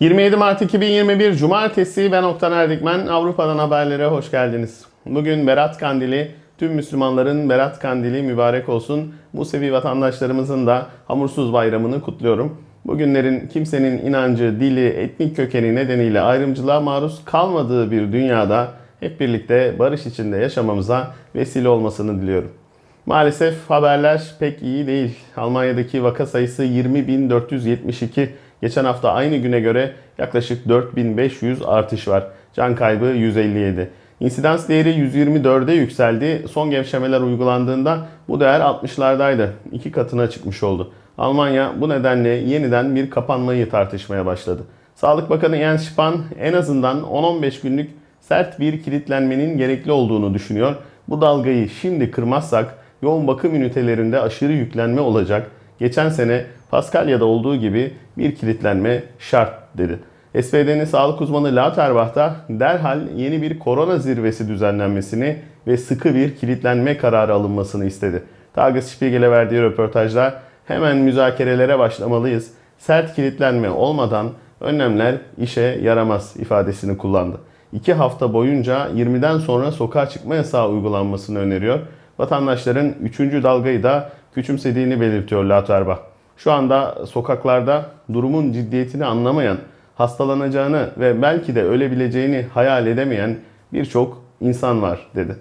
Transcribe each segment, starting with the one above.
27 Mart 2021 Cumartesi ben Oktan Erdikmen. Avrupa'dan haberlere hoş geldiniz. Bugün Berat Kandili, tüm Müslümanların Berat Kandili mübarek olsun. Bu sevi vatandaşlarımızın da hamursuz bayramını kutluyorum. Bugünlerin kimsenin inancı, dili, etnik kökeni nedeniyle ayrımcılığa maruz kalmadığı bir dünyada hep birlikte barış içinde yaşamamıza vesile olmasını diliyorum. Maalesef haberler pek iyi değil. Almanya'daki vaka sayısı 20.472 Geçen hafta aynı güne göre yaklaşık 4500 artış var. Can kaybı 157. İnsidans değeri 124'e yükseldi. Son gevşemeler uygulandığında bu değer 60'lardaydı. İki katına çıkmış oldu. Almanya bu nedenle yeniden bir kapanmayı tartışmaya başladı. Sağlık Bakanı Jens Spahn en azından 10-15 günlük sert bir kilitlenmenin gerekli olduğunu düşünüyor. Bu dalgayı şimdi kırmazsak yoğun bakım ünitelerinde aşırı yüklenme olacak. Geçen sene Paskalya'da olduğu gibi bir kilitlenme şart dedi. SPD'nin sağlık uzmanı Lauterbach da derhal yeni bir korona zirvesi düzenlenmesini ve sıkı bir kilitlenme kararı alınmasını istedi. Tages Spiegel'e verdiği röportajda hemen müzakerelere başlamalıyız. Sert kilitlenme olmadan önlemler işe yaramaz ifadesini kullandı. 2 hafta boyunca 20'den sonra sokağa çıkma yasağı uygulanmasını öneriyor. Vatandaşların 3. dalgayı da küçümsediğini belirtiyor Lauterbach şu anda sokaklarda durumun ciddiyetini anlamayan, hastalanacağını ve belki de ölebileceğini hayal edemeyen birçok insan var dedi.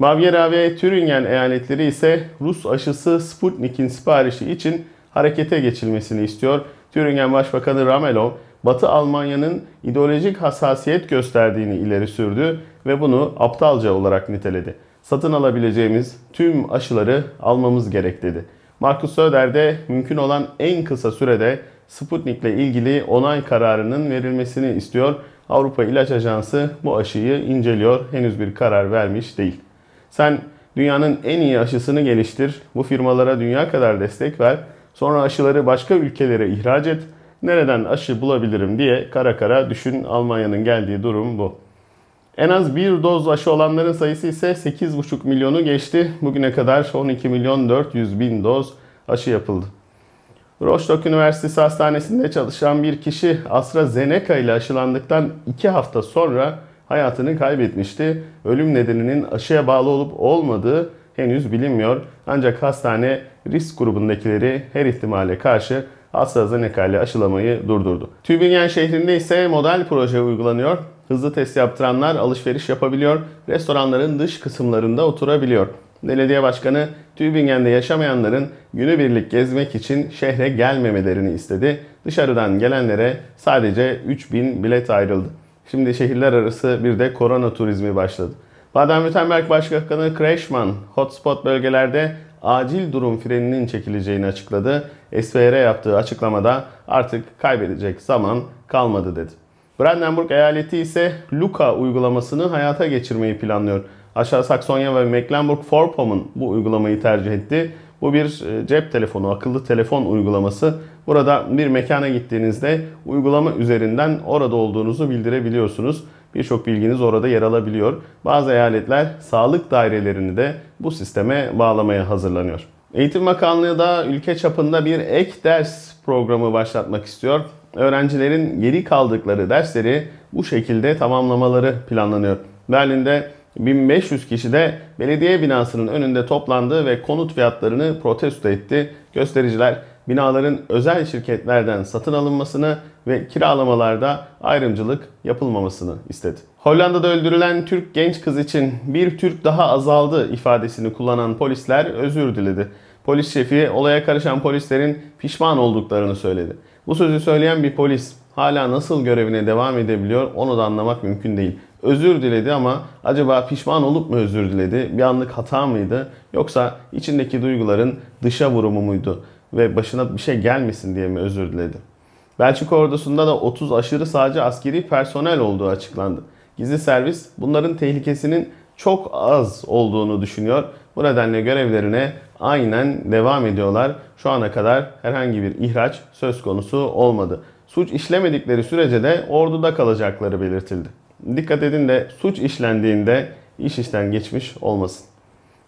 Bavyera ve Thüringen eyaletleri ise Rus aşısı Sputnik'in siparişi için harekete geçilmesini istiyor. Thüringen Başbakanı Ramelow, Batı Almanya'nın ideolojik hassasiyet gösterdiğini ileri sürdü ve bunu aptalca olarak niteledi. Satın alabileceğimiz tüm aşıları almamız gerek dedi. Markus Söder de mümkün olan en kısa sürede Sputnik ile ilgili onay kararının verilmesini istiyor. Avrupa İlaç Ajansı bu aşıyı inceliyor. Henüz bir karar vermiş değil. Sen dünyanın en iyi aşısını geliştir. Bu firmalara dünya kadar destek ver. Sonra aşıları başka ülkelere ihraç et. Nereden aşı bulabilirim diye kara kara düşün. Almanya'nın geldiği durum bu. En az bir doz aşı olanların sayısı ise 8,5 milyonu geçti. Bugüne kadar 12 milyon 400 bin doz aşı yapıldı. Rostock Üniversitesi Hastanesi'nde çalışan bir kişi AstraZeneca ile aşılandıktan 2 hafta sonra hayatını kaybetmişti. Ölüm nedeninin aşıya bağlı olup olmadığı henüz bilinmiyor. Ancak hastane risk grubundakileri her ihtimale karşı AstraZeneca ile aşılamayı durdurdu. Tübingen şehrinde ise model proje uygulanıyor. Hızlı test yaptıranlar alışveriş yapabiliyor, restoranların dış kısımlarında oturabiliyor. Belediye Başkanı Tübingen'de yaşamayanların günübirlik gezmek için şehre gelmemelerini istedi. Dışarıdan gelenlere sadece 3000 bilet ayrıldı. Şimdi şehirler arası bir de korona turizmi başladı. Baden-Württemberg Başkanı Kreşman hotspot bölgelerde acil durum freninin çekileceğini açıkladı. SVR yaptığı açıklamada artık kaybedecek zaman kalmadı dedi. Brandenburg eyaleti ise Luca uygulamasını hayata geçirmeyi planlıyor. Aşağı Saksonya ve Mecklenburg-Vorpommern bu uygulamayı tercih etti. Bu bir e, cep telefonu, akıllı telefon uygulaması. Burada bir mekana gittiğinizde uygulama üzerinden orada olduğunuzu bildirebiliyorsunuz. Birçok bilginiz orada yer alabiliyor. Bazı eyaletler sağlık dairelerini de bu sisteme bağlamaya hazırlanıyor. Eğitim Bakanlığı da ülke çapında bir ek ders programı başlatmak istiyor öğrencilerin geri kaldıkları dersleri bu şekilde tamamlamaları planlanıyor. Berlin'de 1500 kişi de belediye binasının önünde toplandı ve konut fiyatlarını protesto etti. Göstericiler binaların özel şirketlerden satın alınmasını ve kiralamalarda ayrımcılık yapılmamasını istedi. Hollanda'da öldürülen Türk genç kız için bir Türk daha azaldı ifadesini kullanan polisler özür diledi. Polis şefi olaya karışan polislerin pişman olduklarını söyledi. Bu sözü söyleyen bir polis hala nasıl görevine devam edebiliyor onu da anlamak mümkün değil. Özür diledi ama acaba pişman olup mu özür diledi? Bir anlık hata mıydı? Yoksa içindeki duyguların dışa vurumu muydu? Ve başına bir şey gelmesin diye mi özür diledi? Belçika ordusunda da 30 aşırı sağcı askeri personel olduğu açıklandı. Gizli servis bunların tehlikesinin çok az olduğunu düşünüyor bu nedenle görevlerine aynen devam ediyorlar. Şu ana kadar herhangi bir ihraç söz konusu olmadı. Suç işlemedikleri sürece de orduda kalacakları belirtildi. Dikkat edin de suç işlendiğinde iş işten geçmiş olmasın.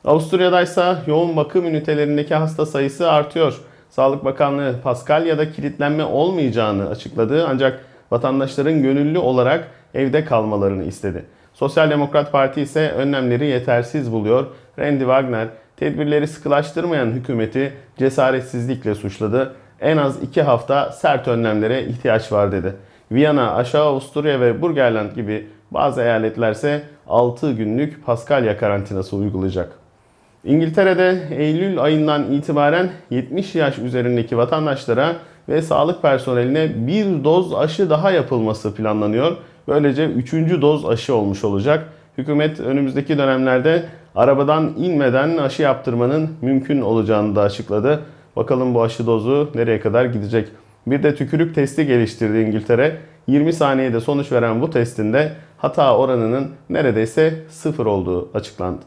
Avusturya'da ise yoğun bakım ünitelerindeki hasta sayısı artıyor. Sağlık Bakanlığı Paskalya'da kilitlenme olmayacağını açıkladı ancak vatandaşların gönüllü olarak evde kalmalarını istedi. Sosyal Demokrat Parti ise önlemleri yetersiz buluyor Randy Wagner tedbirleri sıkılaştırmayan hükümeti cesaretsizlikle suçladı. En az iki hafta sert önlemlere ihtiyaç var dedi. Viyana, Aşağı Avusturya ve Burgerland gibi bazı eyaletlerse 6 günlük Paskalya karantinası uygulayacak. İngiltere'de Eylül ayından itibaren 70 yaş üzerindeki vatandaşlara ve sağlık personeline bir doz aşı daha yapılması planlanıyor. Böylece 3. doz aşı olmuş olacak. Hükümet önümüzdeki dönemlerde arabadan inmeden aşı yaptırmanın mümkün olacağını da açıkladı. Bakalım bu aşı dozu nereye kadar gidecek? Bir de tükürük testi geliştirdi İngiltere. 20 saniyede sonuç veren bu testinde hata oranının neredeyse sıfır olduğu açıklandı.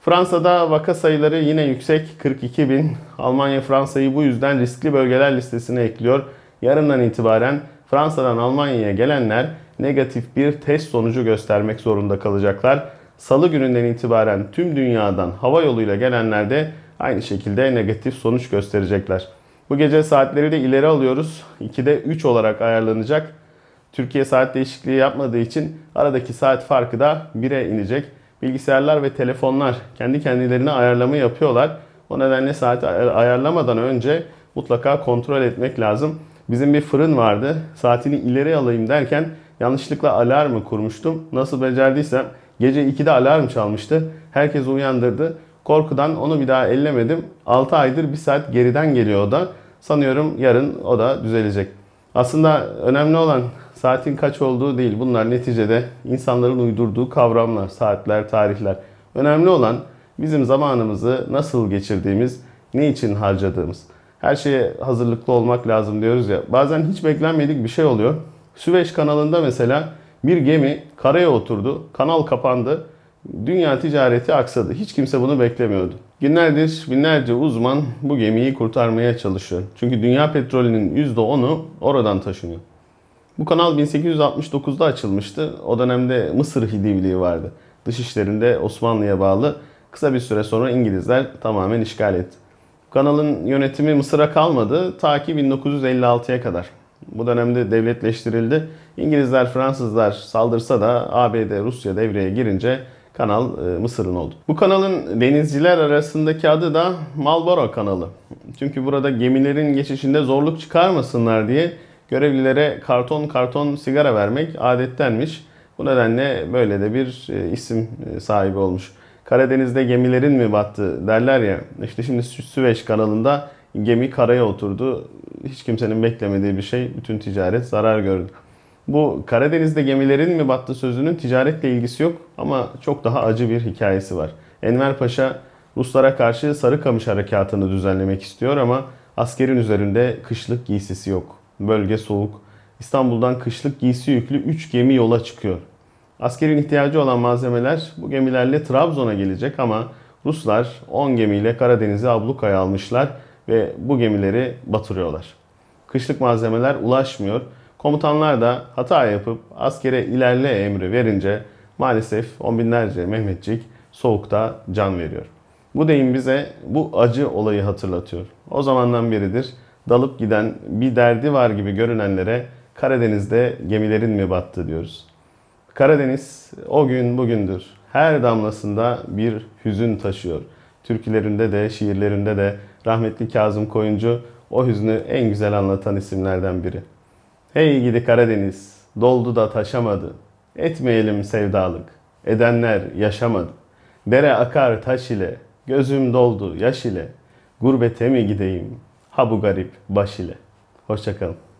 Fransa'da vaka sayıları yine yüksek 42 bin. Almanya Fransa'yı bu yüzden riskli bölgeler listesine ekliyor. Yarından itibaren Fransa'dan Almanya'ya gelenler negatif bir test sonucu göstermek zorunda kalacaklar. Salı gününden itibaren tüm dünyadan hava yoluyla gelenler de aynı şekilde negatif sonuç gösterecekler. Bu gece saatleri de ileri alıyoruz. 2'de 3 olarak ayarlanacak. Türkiye saat değişikliği yapmadığı için aradaki saat farkı da 1'e inecek. Bilgisayarlar ve telefonlar kendi kendilerine ayarlama yapıyorlar. O nedenle saati ayarlamadan önce mutlaka kontrol etmek lazım. Bizim bir fırın vardı. Saatini ileri alayım derken Yanlışlıkla alarmı kurmuştum. Nasıl becerdiysem gece 2'de alarm çalmıştı. Herkes uyandırdı. Korkudan onu bir daha ellemedim. 6 aydır 1 saat geriden geliyor o da. Sanıyorum yarın o da düzelecek. Aslında önemli olan saatin kaç olduğu değil. Bunlar neticede insanların uydurduğu kavramlar, saatler, tarihler. Önemli olan bizim zamanımızı nasıl geçirdiğimiz, ne için harcadığımız. Her şeye hazırlıklı olmak lazım diyoruz ya. Bazen hiç beklenmedik bir şey oluyor. Süveyş kanalında mesela bir gemi karaya oturdu, kanal kapandı, dünya ticareti aksadı. Hiç kimse bunu beklemiyordu. Günlerdir binlerce uzman bu gemiyi kurtarmaya çalışıyor. Çünkü dünya petrolünün %10'u oradan taşınıyor. Bu kanal 1869'da açılmıştı. O dönemde Mısır Hidivliği vardı. Dışişlerinde Osmanlı'ya bağlı. Kısa bir süre sonra İngilizler tamamen işgal etti. Kanalın yönetimi Mısır'a kalmadı ta ki 1956'ya kadar bu dönemde devletleştirildi. İngilizler, Fransızlar saldırsa da ABD, Rusya devreye girince kanal e, Mısır'ın oldu. Bu kanalın denizciler arasındaki adı da Malboro kanalı. Çünkü burada gemilerin geçişinde zorluk çıkarmasınlar diye görevlilere karton karton sigara vermek adettenmiş. Bu nedenle böyle de bir e, isim e, sahibi olmuş. Karadeniz'de gemilerin mi battı derler ya. İşte şimdi Süveyş kanalında Gemi karaya oturdu. Hiç kimsenin beklemediği bir şey. Bütün ticaret zarar gördü. Bu Karadeniz'de gemilerin mi battı sözünün ticaretle ilgisi yok ama çok daha acı bir hikayesi var. Enver Paşa Ruslara karşı sarı kamış harekatını düzenlemek istiyor ama askerin üzerinde kışlık giysisi yok. Bölge soğuk. İstanbul'dan kışlık giysi yüklü 3 gemi yola çıkıyor. Askerin ihtiyacı olan malzemeler bu gemilerle Trabzon'a gelecek ama Ruslar 10 gemiyle Karadeniz'e ablukaya almışlar ve bu gemileri batırıyorlar. Kışlık malzemeler ulaşmıyor. Komutanlar da hata yapıp askere ilerle emri verince maalesef on binlerce Mehmetçik soğukta can veriyor. Bu deyim bize bu acı olayı hatırlatıyor. O zamandan beridir dalıp giden bir derdi var gibi görünenlere Karadeniz'de gemilerin mi battı diyoruz. Karadeniz o gün bugündür. Her damlasında bir hüzün taşıyor. Türkülerinde de, şiirlerinde de, Rahmetli Kazım Koyuncu o hüznü en güzel anlatan isimlerden biri. Hey gidi Karadeniz, doldu da taşamadı. Etmeyelim sevdalık, edenler yaşamadı. Dere akar taş ile, gözüm doldu yaş ile. Gurbete mi gideyim, ha bu garip baş ile. Hoşçakalın.